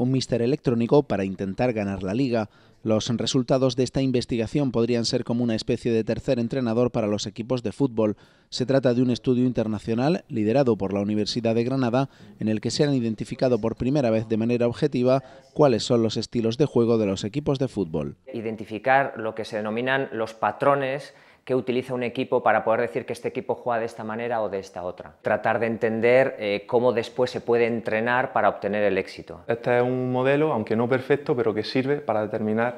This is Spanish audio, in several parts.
un mister electrónico para intentar ganar la liga, los resultados de esta investigación podrían ser como una especie de tercer entrenador para los equipos de fútbol. Se trata de un estudio internacional liderado por la Universidad de Granada en el que se han identificado por primera vez de manera objetiva cuáles son los estilos de juego de los equipos de fútbol. Identificar lo que se denominan los patrones que utiliza un equipo para poder decir que este equipo juega de esta manera o de esta otra. Tratar de entender eh, cómo después se puede entrenar para obtener el éxito. Este es un modelo, aunque no perfecto, pero que sirve para determinar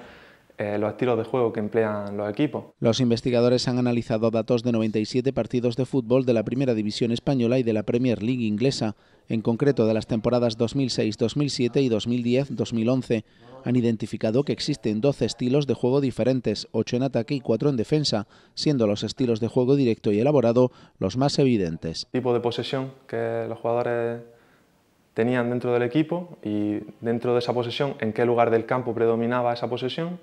eh, los estilos de juego que emplean los equipos. Los investigadores han analizado datos de 97 partidos de fútbol de la Primera División Española y de la Premier League inglesa, en concreto de las temporadas 2006-2007 y 2010-2011. Han identificado que existen 12 estilos de juego diferentes, 8 en ataque y 4 en defensa, siendo los estilos de juego directo y elaborado los más evidentes. Tipo de posesión que los jugadores tenían dentro del equipo y dentro de esa posesión, en qué lugar del campo predominaba esa posesión.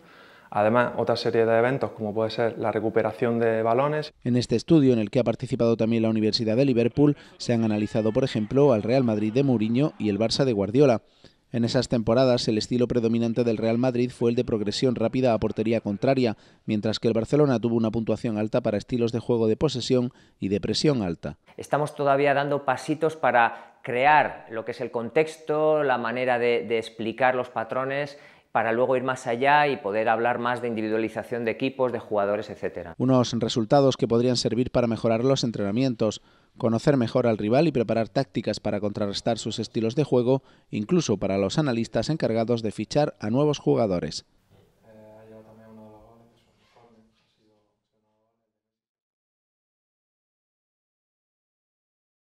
Además, otra serie de eventos como puede ser la recuperación de balones. En este estudio, en el que ha participado también la Universidad de Liverpool, se han analizado, por ejemplo, al Real Madrid de Mourinho y el Barça de Guardiola. En esas temporadas, el estilo predominante del Real Madrid fue el de progresión rápida a portería contraria, mientras que el Barcelona tuvo una puntuación alta para estilos de juego de posesión y de presión alta. Estamos todavía dando pasitos para crear lo que es el contexto, la manera de, explicar los patrones para luego ir más allá y poder hablar más de individualización de equipos, de jugadores, etc. Unos resultados que podrían servir para mejorar los entrenamientos, conocer mejor al rival y preparar tácticas para contrarrestar sus estilos de juego, incluso para los analistas encargados de fichar a nuevos jugadores.